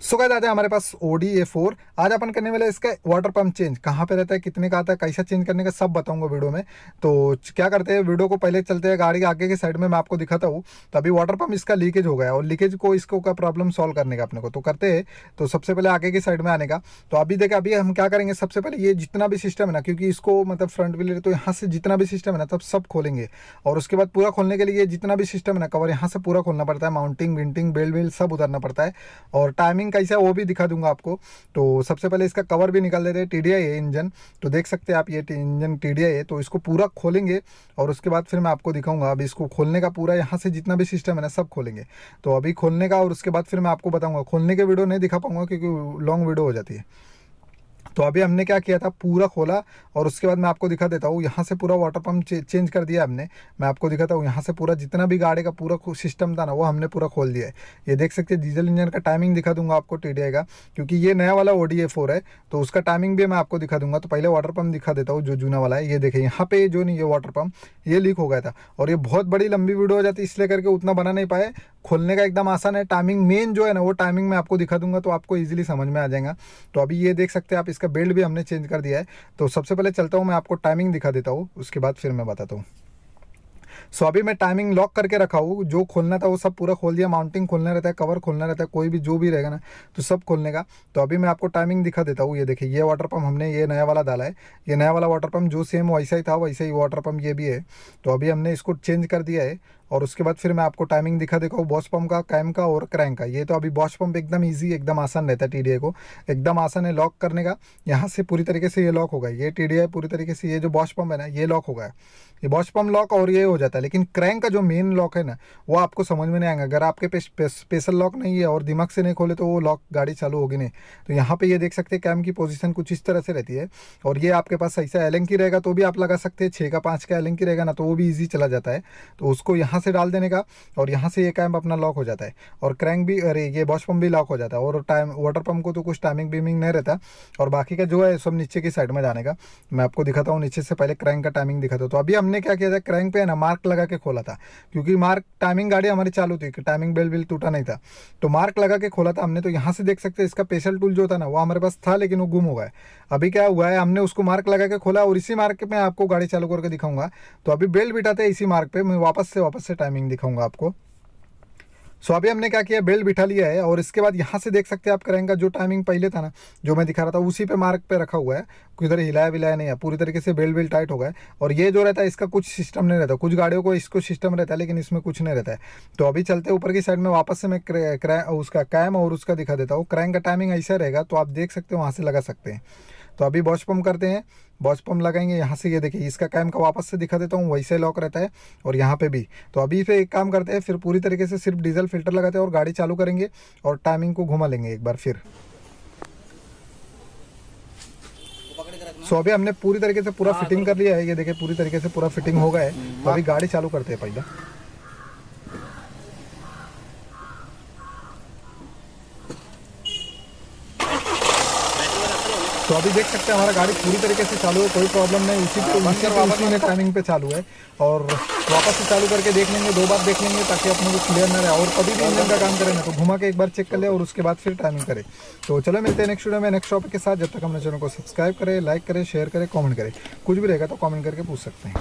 सो so, आज हमारे पास Audi A four आज अपन करने वाले इसका वाटर पंप चेंज कहाँ पे रहता है कितने का आता है कैसा चेंज करने का सब बताऊंगा वीडियो में तो क्या करते हैं वीडियो को पहले चलते हैं गाड़ी के आगे के साइड में मैं आपको दिखाता हूँ तो अभी वाटर पंप इसका लीकेज हो गया और लीकेज को इसको का प्रॉब्लम सॉल्व करने का अपने को तो करते हैं तो सबसे पहले आगे की साइड में आने का तो अभी देखें अभी हम क्या करेंगे सबसे पहले ये जितना भी सिस्टम है ना क्योंकि इसको मतलब फ्रंट व्हीलर तो यहाँ से जितना भी सिस्टम है ना तब सब खोलेंगे और उसके बाद पूरा खोलने के लिए जितना भी सिस्टम है ना कवर यहाँ से पूरा खोलना पड़ता है माउंटिंग विंटिंग बेल्ट वेल्ट सब उतरना पड़ता है और टाइमिंग इंजीनियरिंग कैसे है वो भी दिखा दूंगा आपको तो सबसे पहले इसका कवर भी निकाल देते हैं टी डी है इंजन तो देख सकते हैं आप ये इंजन टी डी है तो इसको पूरा खोलेंगे और उसके बाद फिर मैं आपको दिखाऊंगा अब इसको खोलने का पूरा यहाँ से जितना भी सिस्टम है ना सब खोलेंगे तो अभी खोलने का और उसके बाद फिर मैं आपको बताऊँगा खोलने के वीडियो नहीं दिखा पाऊंगा क्योंकि लॉन्ग वीडियो हो जाती है तो अभी हमने क्या किया था पूरा खोला और उसके बाद मैं आपको दिखा देता हूँ यहाँ से पूरा वाटर पम्प चे, चेंज कर दिया हमने मैं आपको दिखाता हूँ यहाँ से पूरा जितना भी गाड़ी का पूरा सिस्टम था ना वो हमने पूरा खोल दिया है ये देख सकते हैं डीजल इंजन का टाइमिंग दिखा दूंगा आपको टी का क्योंकि ये नया वाला ओ है तो उसका टाइमिंग भी मैं आपको दिखा दूंगा तो पहले वाटर पम्प दिखा देता हूँ जो जूना वाला है ये देखें यहाँ पे जो नहीं ये वाटर पम्प ये लीक हो गया था और ये बहुत बड़ी लंबी वीडियो हो जाती इसलिए करके उतना बना नहीं पाए खोलने का एकदम आसान है टाइमिंग मेन जो है ना वो टाइमिंग मैं आपको दिखा दूंगा तो आपको ईजिली समझ में आ जाएगा तो अभी ये देख सकते हैं आप इसका बेल्ट भी हमने चेंज कर दिया है तो सबसे पहले चलता हूँ मैं आपको टाइमिंग दिखा देता हूँ उसके बाद फिर मैं बताता हूँ सो so, अभी मैं टाइमिंग लॉक करके रखा हूँ जो खोलना था वो सब पूरा खोल दिया माउंटिंग खोलना रहता है कवर खोलना रहता है कोई भी जो भी रहेगा ना तो सब खोलने का तो अभी मैं आपको टाइमिंग दिखा देता हूँ ये देखिए ये वाटर पम्प हमने ये नया वाला डाला है ये नया वाला वाटर पम्प जो सेम वैसा ही था वैसा ही वाटर पम्प ये भी है तो अभी हमने इसको चेंज कर दिया है और उसके बाद फिर मैं आपको टाइमिंग दिखा देखा बॉस पम्प का कैम का और क्रैंक का ये तो अभी बॉस पम्प एकदम ईजी एकदम आसान रहता है टी को एकदम आसान है लॉक करने का यहाँ से पूरी तरीके से ये लॉक होगा ये टी पूरी तरीके से ये जो बॉस पम्प है ना ये लॉक होगा ये बॉस पम्प लॉक और ये हो जाता है लेकिन क्रैंक का जो मेन लॉक है ना वो आपको समझ में नहीं आएगा अगर आपके पे स्पेशल लॉक नहीं है और दिमाग से नहीं खोले तो वो लॉक गाड़ी चालू होगी नहीं तो यहाँ पर ये देख सकते हैं कैम की पोजिशन कुछ इस तरह से रहती है और ये आपके पास ऐसा एलेंकी रहेगा तो भी आप लगा सकते हैं छः का पाँच का एलेंकी रहेगा ना तो वो भी ईजी चला जाता है तो उसको यहाँ यहाँ से डाल देने का और यहाँ से ये कैम्प अपना लॉक हो जाता है और क्रैंक भी अरे ये वॉश पम्प भी लॉक हो जाता है और टाइम वाटर पम्प को तो कुछ टाइमिंग बीमिंग नहीं रहता और बाकी का जो है सब नीचे की साइड में जाने का मैं आपको दिखाता हूँ नीचे से पहले क्रैंक का टाइमिंग दिखाता हूँ तो अभी हमने क्या किया था क्रैंक पे है ना मार्क लगा के खोला था क्योंकि मार्क टाइमिंग गाड़ी हमारी चालू थी टाइमिंग बेल बिल टूटा नहीं था तो मार्क लगा के खोला था हमने तो यहाँ से देख सकते इसका स्पेशल टूल जो था ना वो हमारे पास था लेकिन वो गुम हो गया अभी क्या हुआ है हमने उसको मार्क लगा के खोला और इसी मार्क पर मैं आपको गाड़ी चालू करके दिखाऊंगा तो अभी बेल्ट बिठाते इसी मार्क पर मैं वापस से वापस से टाइमिंग दिखाऊंगा आपको सो अभी हमने क्या किया बेल्ट बिठा लिया है और इसके बाद यहाँ से देख सकते हैं आप करेंगे जो टाइमिंग पहले था ना जो मैं दिखा रहा था उसी पे मार्क पे रखा हुआ है इधर हिलाया विलाया नहीं है पूरी तरीके से बेल्ट वेल्ट टाइट हो गया और ये जो रहता है इसका कुछ सिस्टम नहीं रहता कुछ गाड़ियों को इसको सिस्टम रहता है लेकिन इसमें कुछ नहीं रहता है तो अभी चलते ऊपर की साइड में वापस से मैं उसका कैम और उसका दिखा देता हूँ क्रैंग का टाइमिंग ऐसा रहेगा तो आप देख सकते हो वहाँ से लगा सकते हैं तो अभी वॉच पम्प करते हैं वॉच पम्प लगाएंगे यहाँ से ये देखिए इसका कैम का वापस से दिखा देता हूँ वैसे लॉक रहता है और यहाँ पे भी तो अभी फिर एक काम करते हैं फिर पूरी तरीके से सिर्फ डीजल फिल्टर लगाते हैं और गाड़ी चालू करेंगे और टाइमिंग को घुमा लेंगे एक बार फिर सो अभी हमने पूरी तरीके से पूरा फिटिंग हाँ, तो कर लिया है ये देखिए पूरी तरीके से पूरा फिटिंग हो गया है हम्म, तो अभी गाड़ी चालू करते हैं पहले तो अभी देख सकते हैं हमारा गाड़ी पूरी तरीके से चालू है कोई प्रॉब्लम नहीं उसी पे उसी पे उसी में टाइमिंग पे चालू है और वापस से चालू करके देख लेंगे दो बार देख लेंगे ताकि अपने को क्लियर ना रहे और कभी भी इंजन का काम करें ना तो घुमा के एक बार चेक कर ले और उसके बाद फिर टाइमिंग करें तो चलो मिलते हैं नेक्स्ट वीडियो में नेक्स्ट टॉपिक के साथ जब तक हमने चैनल को सब्सक्राइब करें लाइक करें शेयर करें कॉमेंट करें कुछ भी रहेगा तो कॉमेंट करके पूछ सकते हैं